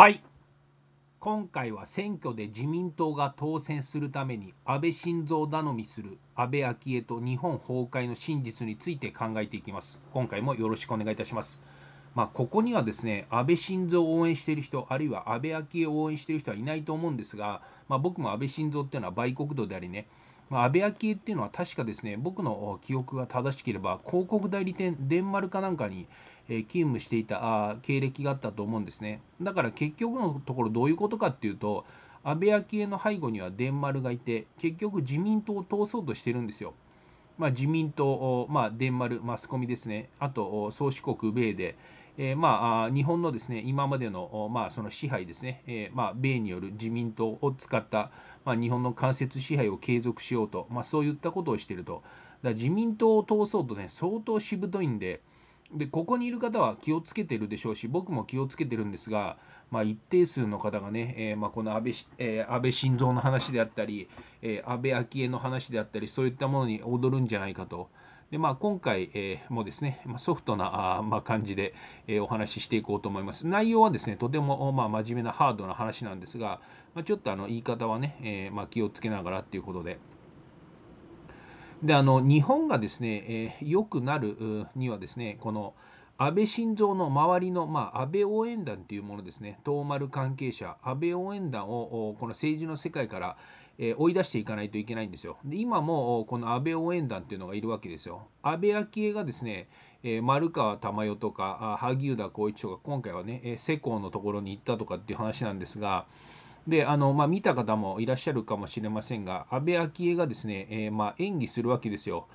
はい今回は選挙で自民党が当選するために安倍晋三頼みする安倍昭恵と日本崩壊の真実について考えていきます今回もよろしくお願いいたしますまあ、ここにはですね安倍晋三を応援している人あるいは安倍昭恵を応援している人はいないと思うんですが、まあ、僕も安倍晋三っていうのは売国道でありね、ま安倍昭恵っていうのは確かですね僕の記憶が正しければ広告代理店デンマルかなんかにえ勤務していたあ経歴があったと思うんですねだから結局のところどういうことかっていうと安倍昭恵の背後には伝丸がいて結局自民党を通そうとしてるんですよ。まあ、自民党、まあ、伝丸、マスコミですね、あと宗主国米で、えー、まあ、日本のですね今までの,、まあその支配ですね、えー、まあ、米による自民党を使った、まあ、日本の間接支配を継続しようと、まあ、そういったことをしていると。だ自民党を通そうとね、相当しぶといんで、でここにいる方は気をつけてるでしょうし僕も気をつけてるんですが、まあ、一定数の方がね、えー、まあ、この安倍,、えー、安倍晋三の話であったり、えー、安倍昭恵の話であったりそういったものに踊るんじゃないかと。でまあ、今回、えもですね、まソフトなあ、ま感じで、えお話ししていこうと思います。内容はですね、とても、ま真面目なハードな話なんですが、まちょっとあの言い方はね、えま気をつけながらということで。であの日本がですね、えー、良くなるにはですねこの安倍晋三の周りの、まあ、安倍応援団というものですね、東丸関係者、安倍応援団をこの政治の世界から、えー、追い出していかないといけないんですよ。で今もこの安倍応援団というのがいるわけですよ。安倍昭恵がですね、えー、丸川珠代とか萩生田光一とか、今回はね、えー、世耕のところに行ったとかっていう話なんですが、であの、まあ、見た方もいらっしゃるかもしれませんが安倍昭恵がですね、えー、まあ、演技するわけですよ。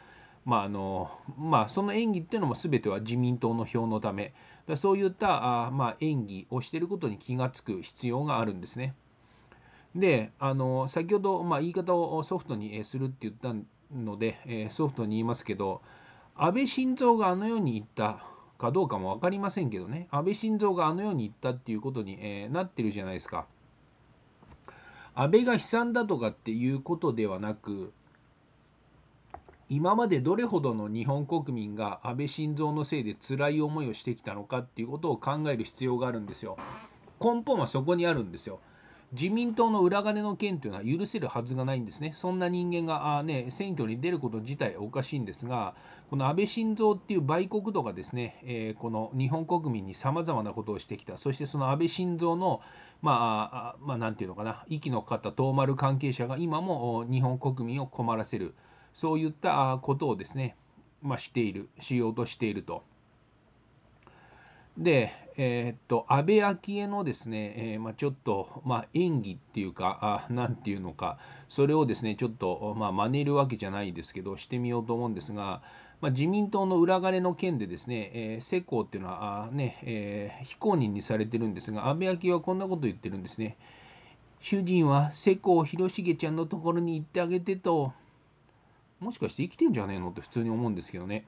まああのまあ、その演技っていうのも全ては自民党の票のためだそういったあ、まあ、演技をしていることに気がつく必要があるんですね。であの先ほど、まあ、言い方をソフトにするって言ったので、えソフトに言いますけど安倍晋三があのように言ったかどうかも分かりませんけどね安倍晋三があのように言ったっていうことに、えなってるじゃないですか。安倍が悲惨だとかっていうことではなく今までどれほどの日本国民が安倍晋三のせいで辛い思いをしてきたのかっていうことを考える必要があるんですよ。根本はそこにあるんですよ。自民党の裏金の件というのは許せるはずがないんですね、そんな人間があ、ね、選挙に出ること自体おかしいんですが、この安倍晋三っていう売国度がですね、えー、この日本国民にさまざまなことをしてきた、そしてその安倍晋三の、まあ、まあ、なんていうのかな、息のかった遠丸関係者が今も日本国民を困らせる、そういったことをですね、まあ、している、しようとしていると。で、えー、っと、安倍昭恵のですね、えー、まあ、ちょっと、まあ、演技っていうか、何ていうのか、それをですね、ちょっと、まあ、真似るわけじゃないですけど、してみようと思うんですが、まあ、自民党の裏金の件でですね、えー、世耕っていうのは、ね、えー、非公認にされてるんですが、安倍昭恵はこんなこと言ってるんですね。主人は世耕広重ちゃんのところに行ってあげてと、もしかして生きてんじゃねえのって普通に思うんですけどね。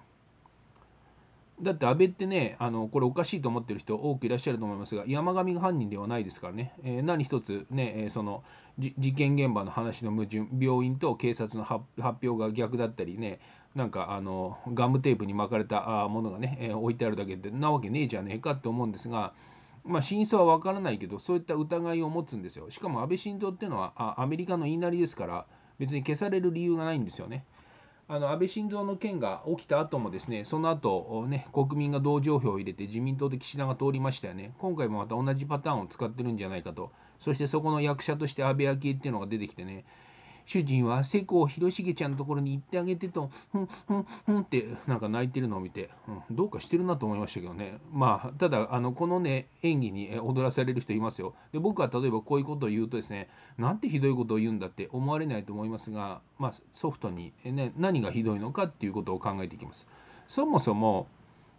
だって安倍ってね、あのこれおかしいと思ってる人多くいらっしゃると思いますが、山上が犯人ではないですからね、えー、何一つね、えー、その事件現場の話の矛盾、病院と警察の発表が逆だったりね、なんかあのガムテープに巻かれたものがね、えー、置いてあるだけでなわけねえじゃねえかって思うんですが、まあ、真相は分からないけど、そういった疑いを持つんですよ。しかも安倍晋三っていうのはあアメリカの言いなりですから、別に消される理由がないんですよね。あの安倍晋三の件が起きた後もですねその後ね国民が同情票を入れて自民党で岸田が通りましたよね今回もまた同じパターンを使ってるんじゃないかとそしてそこの役者として安倍昭恵っていうのが出てきてね主人は瀬古広重ちゃんのところに行ってあげてと、ふんふんふんってなんか泣いてるのを見て、うん、どうかしてるなと思いましたけどね。まあ、ただ、あの、このね、演技に踊らされる人いますよ。で、僕は例えばこういうことを言うとですね、なんてひどいことを言うんだって思われないと思いますが、まあ、ソフトに、ね、何がひどいのかっていうことを考えていきます。そもそも、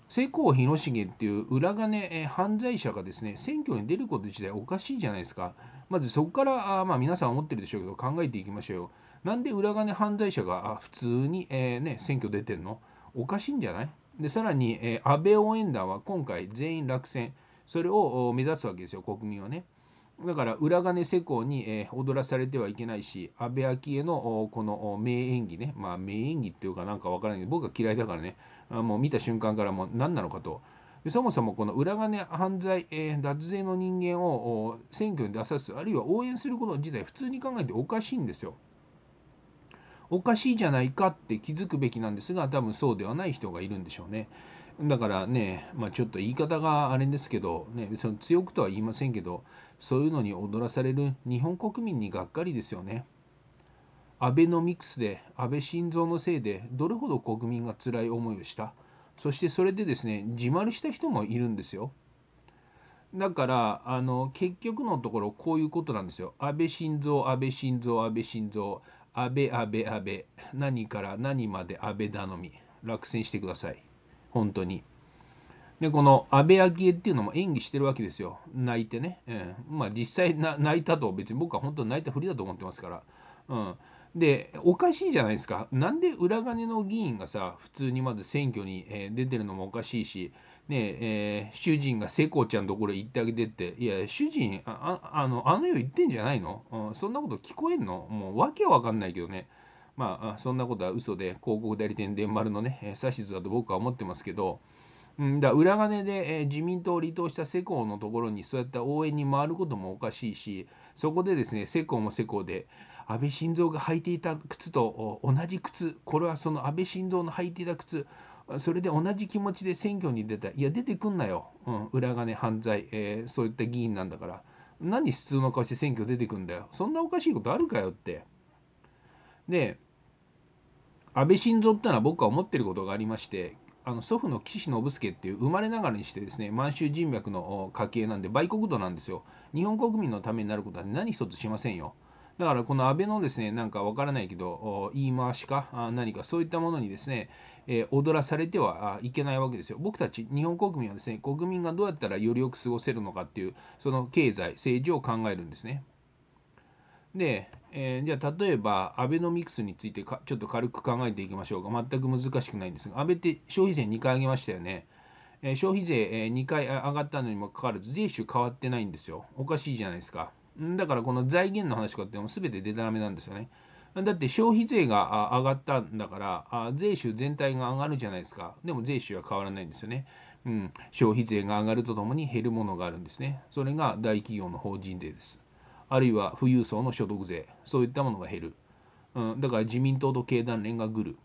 世耕弘重っていう裏金犯罪者がですね選挙に出ること自体おかしいじゃないですか。まずそこからあ、まあ、皆さん思ってるでしょうけど考えていきましょうよ。なんで裏金犯罪者が普通に、えー、ね、選挙出てんのおかしいんじゃないでさらに、えー、安倍応援団は今回全員落選それを目指すわけですよ国民はね。だから裏金施工に、えー、踊らされてはいけないし安倍昭恵のこの名演技ねまあ名演技っていうかなんかわからないけど僕は嫌いだからねもう見た瞬間からもう何なのかと。そもそもこの裏金犯罪、えー、脱税の人間を選挙に出さす、あるいは応援すること自体、普通に考えておかしいんですよ。おかしいじゃないかって気づくべきなんですが、多分そうではない人がいるんでしょうね。だからね、まあ、ちょっと言い方があれですけど、ね、その強くとは言いませんけど、そういうのに踊らされる日本国民にがっかりですよね。アベノミクスで、安倍晋三のせいで、どれほど国民が辛い思いをした。そしてそれでですね自丸した人もいるんですよ。だからあの結局のところこういうことなんですよ。安倍晋三安倍晋三安倍晋三安倍安倍安倍何から何まで安倍頼み落選してください本当に。でこの安倍昭恵っていうのも演技してるわけですよ泣いてね、うん、まあ実際泣いたと別に僕は本当に泣いたふりだと思ってますから、うん、でおかしいじゃないですかなんで裏金の議員がさ普通にまず選挙に、え出てるのもおかしいしねえー、主人が瀬子ちゃんのところ行ってあげてって、いや、主人、ああのあの世行ってんじゃないの、うん、そんなこと聞こえんのもうわけわかんないけどね。まあ、そんなことは嘘で、広告代理店電丸のね、え指図だと僕は思ってますけど、うん、だ裏金で、えー、自民党を離党した世耕のところにそうやった応援に回ることもおかしいし、そこでですね、世耕も世耕で、安倍晋三が履いていた靴と同じ靴これはその安倍晋三の履いていた靴それで同じ気持ちで選挙に出たいや出てくんなよ、うん、裏金犯罪、えー、そういった議員なんだから何普通の顔して選挙出てくんだよそんなおかしいことあるかよってで安倍晋三ってのは僕は思ってることがありましてあの祖父の岸信介っていう生まれながらにしてですね満州人脈の家系なんで売国土なんですよ日本国民のためになることは何一つしませんよだからこの安倍のですね、なんかわからないけど、言い回しか何かそういったものにですね、え踊らされてはいけないわけですよ。僕たち日本国民はですね、国民がどうやったらよりよく過ごせるのかっていう、その経済、政治を考えるんですね。で、えー、じゃあ例えばアベノミクスについてかちょっと軽く考えていきましょうか全く難しくないんですが安倍って消費税2回上げましたよね、えー、消費税2回上がったのにもかかわらず税収変わってないんですよおかしいじゃないですかだからこの財源の話とかっても全てでたらめなんですよね。だって消費税が上がったんだから税収全体が上がるじゃないですか。でも税収は変わらないんですよね。うん、消費税が上がるとともに減るものがあるんですね。それが大企業の法人税です。あるいは富裕層の所得税、そういったものが減る。うん、だから自民党と経団連がぐる。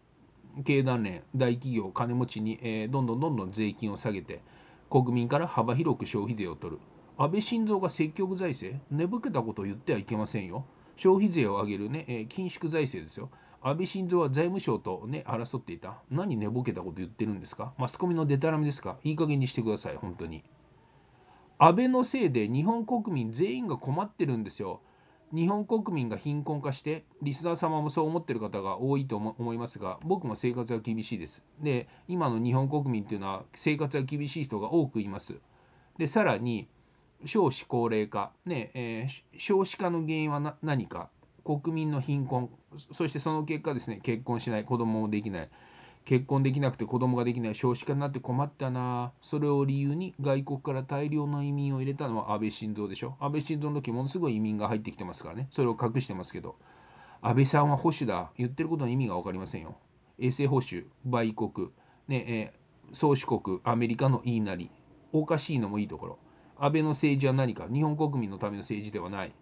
経団連、大企業、金持ちに、えー、どんどんどんどん税金を下げて、国民から幅広く消費税を取る。安倍晋三が積極財政、寝ぼけたことを言ってはいけませんよ。消費税を上げるね、えー、緊縮財政ですよ。安倍晋三は財務省とね、争っていた。何寝ぼけたこと言ってるんですかマスコミのデタラメですかいい加減にしてください、本当に。安倍のせいで日本国民全員が困ってるんですよ。日本国民が貧困化して、リスナー様もそう思ってる方が多いと思いますが、僕も生活は厳しいです。で、今の日本国民っていうのは生活は厳しい人が多くいます。で、さらに、少子高齢化、ねえー、少子化の原因は何か国民の貧困そしてその結果ですね結婚しない子供もできない結婚できなくて子供ができない少子化になって困ったなそれを理由に外国から大量の移民を入れたのは安倍晋三でしょ安倍晋三の時ものすごい移民が入ってきてますからねそれを隠してますけど安倍さんは保守だ言ってることの意味が分かりませんよ衛生保守売国ねえー、宗主国アメリカの言いなりおかしいのもいいところ安倍の政治は何か日本国民のための政治ではない。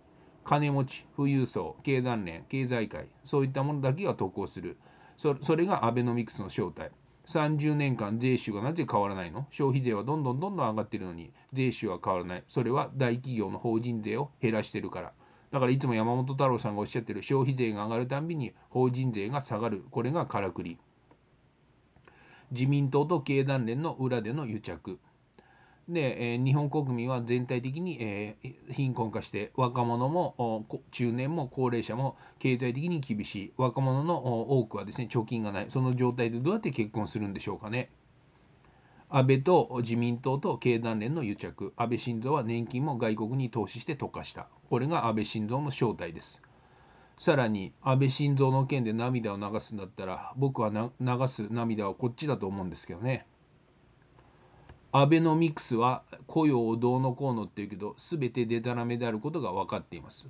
金持ち、富裕層、経団連、経済界、そういったものだけが投稿する。それがアベノミクスの正体。30年間税収がなぜ変わらないの消費税はどんどんどんどん上がってるのに税収は変わらない。それは大企業の法人税を減らしてるから。だからいつも山本太郎さんがおっしゃってる消費税が上がるたんびに法人税が下がる。これがからくり。自民党と経団連の裏での癒着。で、え日本国民は全体的に、え貧困化して若者も中年も高齢者も経済的に厳しい若者の多くはですね貯金がないその状態でどうやって結婚するんでしょうかね。安倍と自民党と経団連の癒着安倍晋三は年金も外国に投資して溶かしたこれが安倍晋三の正体ですさらに安倍晋三の件で涙を流すんだったら僕は流す涙はこっちだと思うんですけどねアベノミクスは雇用をどうのこうのっていうけど全てデタラメであることが分かっています。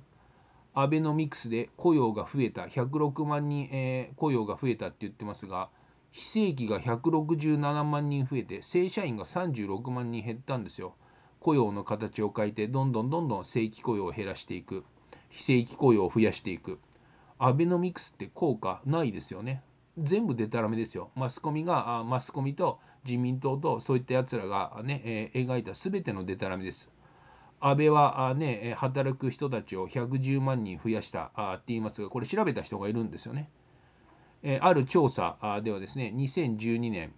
アベノミクスで雇用が増えた106万人、えー、雇用が増えたって言ってますが非正規が167万人増えて正社員が36万人減ったんですよ。雇用の形を変えてどんどんどんどん正規雇用を減らしていく非正規雇用を増やしていくアベノミクスって効果ないですよね全部デタラメですよマスコミがマスコミと自民党とそういったやつらがね、えー、描いた全てのデタラメです。安倍はね、働く人たちを110万人増やしたって言いますが、これ調べた人がいるんですよね。えある調査ではですね、2012年、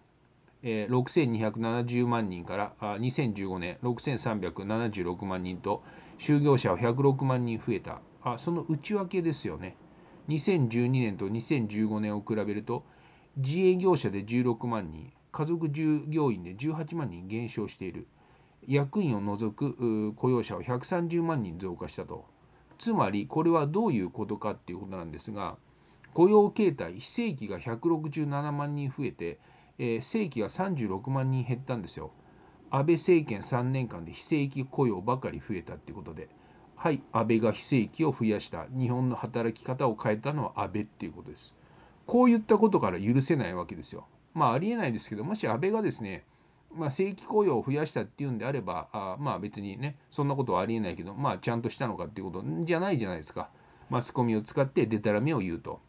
え6270万人から2015年6376万人と就業者は106万人増えたあその内訳ですよね2012年と2015年を比べると自営業者で16万人家族従業員で18万人減少している役員を除く雇用者は130万人増加したとつまりこれはどういうことかっていうことなんですが雇用形態非正規が167万人増えて、えー、正規が36万人減ったんですよ安倍政権3年間で非正規雇用ばかり増えたっていうことではい安倍が非正規を増やした日本の働き方を変えたのは安倍っていうことですこういったことから許せないわけですよまあ、ありえないですけど、もし安倍がですね、まあ、正規雇用を増やしたっていうんであれば、あまあ別にね、そんなことはありえないけど、まあちゃんとしたのかっていうことじゃないじゃないですか。マスコミを使ってデタラメを言うと。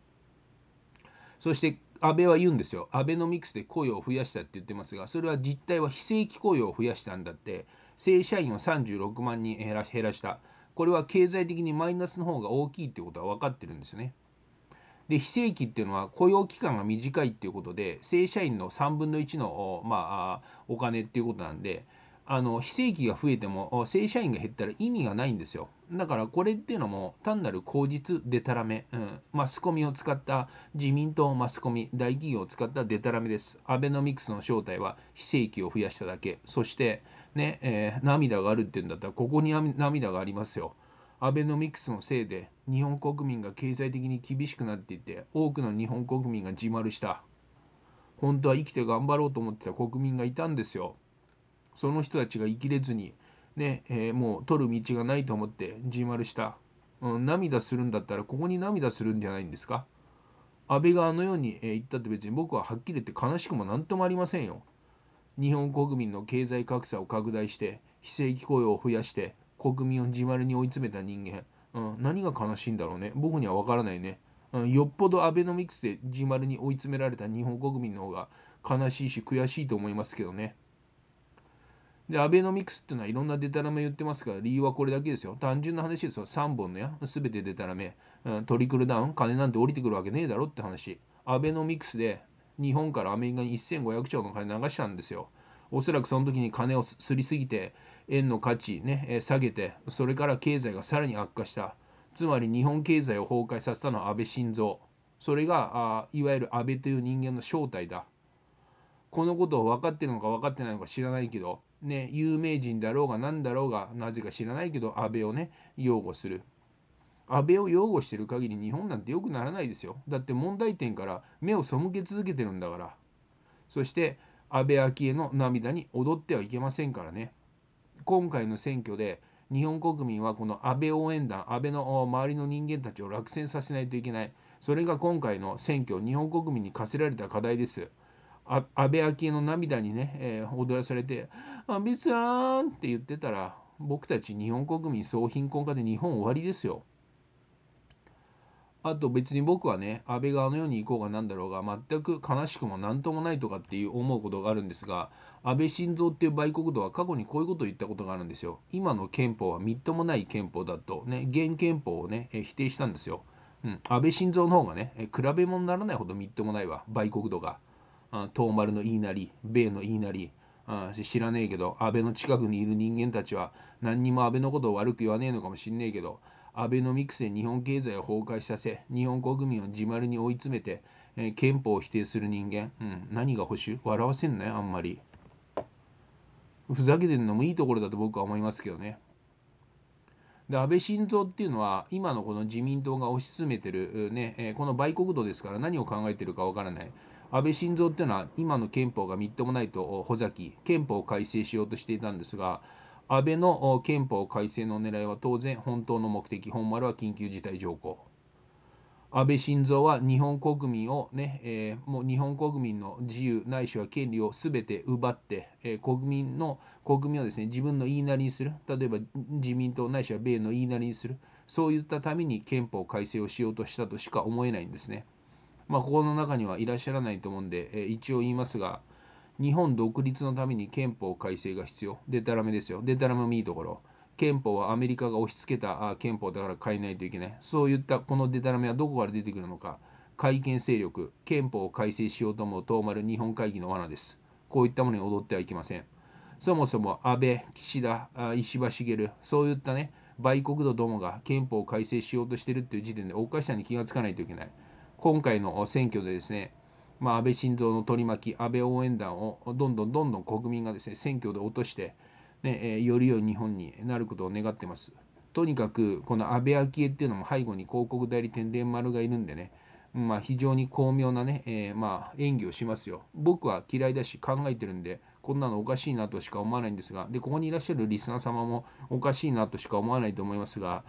そして安倍は言うんですよ。アベノミクスで雇用を増やしたって言ってますが、それは実態は非正規雇用を増やしたんだって、正社員を36万人減らした。これは経済的にマイナスの方が大きいってことは分かってるんですね。で非正規っていうのは雇用期間が短いっていうことで正社員の3分の1の、まあ、お金っていうことなんであの非正規が増えても正社員が減ったら意味がないんですよだからこれっていうのも単なる口実でたらめ、うん、マスコミを使った自民党マスコミ大企業を使ったでたらめですアベノミクスの正体は非正規を増やしただけそしてね、えー、涙があるっていうんだったらここに涙がありますよアベノミクスのせいで日本国民が経済的に厳しくなっていて多くの日本国民が自丸した本当は生きて頑張ろうと思ってた国民がいたんですよその人たちが生きれずにね、えー、もう取る道がないと思って自丸した、うん、涙するんだったらここに涙するんじゃないんですか安倍があのように、え言ったって別に僕ははっきり言って悲しくも何ともありませんよ日本国民の経済格差を拡大して非正規雇用を増やして国民を自丸に追い詰めた人間、うん、何が悲しいんだろうね僕には分からないね、うん、よっぽどアベノミクスで自丸に追い詰められた日本国民の方が悲しいし悔しいと思いますけどねで、アベノミクスっていうのはいろんなデタラメ言ってますから、理由はこれだけですよ。単純な話ですよ。3本のやすべてデタラメ、うん、トリクルダウン、金なんて降りてくるわけねえだろって話。アベノミクスで日本からアメリカに1500兆の金流したんですよ。おそらくその時に金をすりすぎて、円の価値ね、え下げて、それから経済がさらに悪化した。つまり日本経済を崩壊させたのは安倍晋三。それがあいわゆる安倍という人間の正体だ。このことを分かってるのか分かってないのか知らないけど、ね、有名人だろうが何だろうがなぜか知らないけど安倍をね擁護する安倍を擁護してる限り日本なんて良くならないですよだって問題点から目を背け続けてるんだからそして安倍昭恵の涙に踊ってはいけませんからね今回の選挙で日本国民はこの安倍応援団安倍の周りの人間たちを落選させないといけないそれが今回の選挙日本国民に課せられた課題です安倍昭恵の涙にね、えー、踊らされて「安倍さん」って言ってたら僕たち日本国民総貧困化で日本終わりですよ。あと別に僕はね、安倍側のの世に行こうが何だろうが、全く悲しくも何ともないとかっていう思うことがあるんですが、安倍晋三っていう売国度は過去にこういうことを言ったことがあるんですよ。今の憲法はみっともない憲法だと、ね、現憲法をね、否定したんですよ。うん、安倍晋三の方がね、比べ物にならないほどみっともないわ、売国度が。東丸の言いなり、米の言いなり、あ知らねえけど、安倍の近くにいる人間たちは何にも安倍のことを悪く言わねえのかもしんねえけど、アベノミクスで日本経済を崩壊させ、日本国民を自丸に追い詰めて、えー、憲法を否定する人間、うん、何が保守笑わせんなよ、あんまり。ふざけてんのもいいところだと僕は思いますけどね。で安倍晋三っていうのは今のこの自民党が推し進めてる、ねえこの売国度ですから何を考えてるかわからない安倍晋三っていうのは今の憲法がみっともないと尾崎憲法を改正しようとしていたんですが安倍の憲法改正の狙いは当然本当の目的本丸は緊急事態条項安倍晋三は日本国民をね、えー、もう日本国民の自由ないしは権利を全て奪って、えー、国民の国民をですね自分の言いなりにする例えば自民党ないしは米の言いなりにするそういったために憲法改正をしようとしたとしか思えないんですねまあここの中にはいらっしゃらないと思うんで、えー、一応言いますが日本独立のために憲法改正が必要。でたらめですよ。でたらめもいいところ。憲法はアメリカが押し付けた憲法だから変えないといけない。そういったこのでたらめはどこから出てくるのか。改憲勢力、憲法を改正しようと思うまる日本会議の罠です。こういったものに踊ってはいけません。そもそも安倍、岸田、石破茂、そういったね、売国度どもが憲法を改正しようとしてるっていう時点でおかしさに気がつかないといけない。今回の選挙でですね、まあ、安倍晋三の取り巻き、安倍応援団をどんどんどんどん国民がですね選挙で落として、ねえより良い日本になることを願ってます。とにかく、この安倍昭恵っていうのも背後に広告代理店伝丸がいるんでね、まあ、非常に巧妙なね、えー、まあ、演技をしますよ。僕は嫌いだし考えてるんで、こんなのおかしいなとしか思わないんですが、で、ここにいらっしゃるリスナー様もおかしいなとしか思わないと思いますが、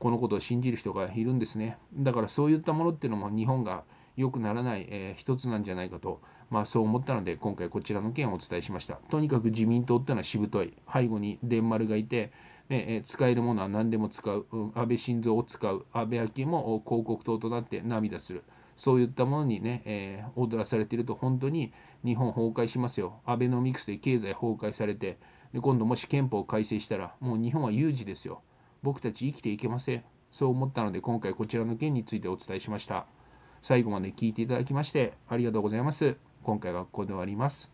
このことを信じる人がいるんですね。だからそういったものっていうのも日本が良くならない、えー、一つなんじゃないかと、まあ、そう思ったので今回こちらの件をお伝えしましたとにかく自民党ってのはしぶとい背後に伝丸がいて、ねえー、使えるものは何でも使う、うん、安倍晋三を使う安倍昭も広告塔となって涙するそういったものにね、えー、踊らされていると本当に日本崩壊しますよアベノミクスで経済崩壊されてで今度もし憲法改正したらもう日本は有事ですよ僕たち生きていけませんそう思ったので今回こちらの件についてお伝えしました。最後まで聞いていただきましてありがとうございます。今回はここで終わります。